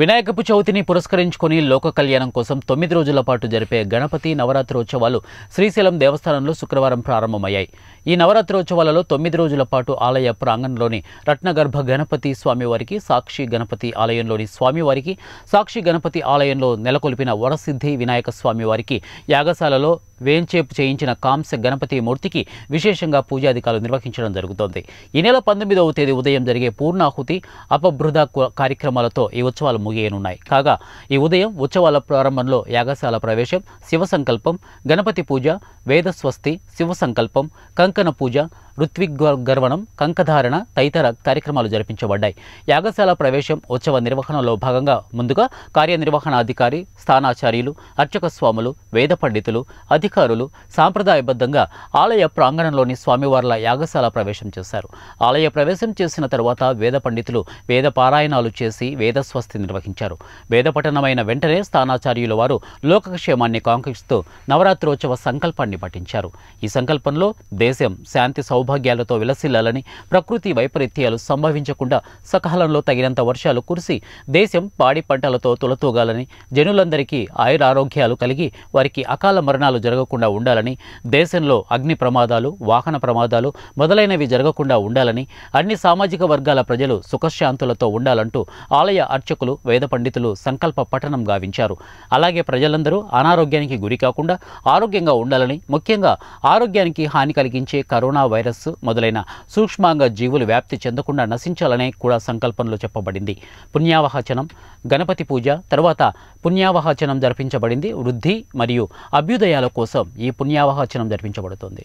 వినాయకపు చవితిని పురస్కరించుకుని లోక కళ్యాణం కోసం తొమ్మిది రోజుల పాటు జరిపే గణపతి నవరాత్రోత్సవాలు శ్రీశైలం దేవస్థానంలో శుక్రవారం ప్రారంభమయ్యాయి ఈ నవరాత్రోత్సవాలలో తొమ్మిది రోజుల పాటు ఆలయ ప్రాంగణంలోని రత్నగర్భ గణపతి స్వామివారికి సాక్షి గణపతి ఆలయంలోని స్వామివారికి సాక్షి గణపతి ఆలయంలో నెలకొల్పిన వరసిద్ధి వినాయక స్వామివారికి యాగశాలలో వేంచేపు చేయించిన కాంస్య గణపతి మూర్తికి విశేషంగా పూజాధికారులు నిర్వహించడం జరుగుతోంది ఈ నెల పంతొమ్మిదవ తేదీ ఉదయం జరిగే పూర్ణాహుతి అపబృధ కార్యక్రమాలతో ఈ ఉత్సవాలు ముగియనున్నాయి కాగా ఈ ఉదయం ఉత్సవాల ప్రారంభంలో యాగశాల ప్రవేశం శివ సంకల్పం గణపతి పూజ వేదస్వస్తి శివ సంకల్పం కంకణ పూజ ఋత్విక్ గర్వణం కంకధారణ తదితర కార్యక్రమాలు జరిపించబడ్డాయి యాగశాల ప్రవేశం ఉత్సవ నిర్వహణలో భాగంగా ముందుగా కార్యనిర్వహణాధికారి స్థానాచార్యులు అర్చక స్వాములు వేద పండితులు అధికారులు సాంప్రదాయబద్ధంగా ఆలయ ప్రాంగణంలోని స్వామివార్ల యాగశాల ప్రవేశం చేశారు ఆలయ ప్రవేశం చేసిన తరువాత వేద పండితులు వేద పారాయణాలు చేసి వేద స్వస్తి నిర్వహించారు వేద పఠనమైన వెంటనే స్థానాచార్యుల వారు లోకక్షేమాన్ని కాంక్షిస్తూ నవరాత్రోత్సవ సంకల్పాన్ని పఠించారు ఈ సంకల్పంలో దేశం శాంతి సౌ సౌభాగ్యాలతో విలసిల్లాలని ప్రకృతి వైపరీత్యాలు సంభవించకుండా సకాలంలో తగినంత వర్షాలు కురిసి దేశం పాడి పంటలతో తులతూగాలని జనులందరికీ ఆయురారోగ్యాలు కలిగి వారికి అకాల మరణాలు జరగకుండా ఉండాలని దేశంలో అగ్ని ప్రమాదాలు వాహన ప్రమాదాలు మొదలైనవి జరగకుండా ఉండాలని అన్ని సామాజిక వర్గాల ప్రజలు సుఖశాంతులతో ఉండాలంటూ ఆలయ అర్చకులు వేద పండితులు సంకల్ప పఠనం గావించారు అలాగే ప్రజలందరూ అనారోగ్యానికి గురి కాకుండా ఆరోగ్యంగా ఉండాలని ముఖ్యంగా ఆరోగ్యానికి హాని కలిగించే కరోనా వైరస్ వైరస్ మొదలైన సూక్ష్మాంగ జీవులు వ్యాప్తి చెందకుండా నశించాలనే కూడా సంకల్పంలో చెప్పబడింది పుణ్యావహాచనం గణపతి పూజ తర్వాత పుణ్యావహాచనం జరిపించబడింది వృద్ధి మరియు అభ్యుదయాల కోసం ఈ పుణ్యావహాచనం జరిపించబడుతుంది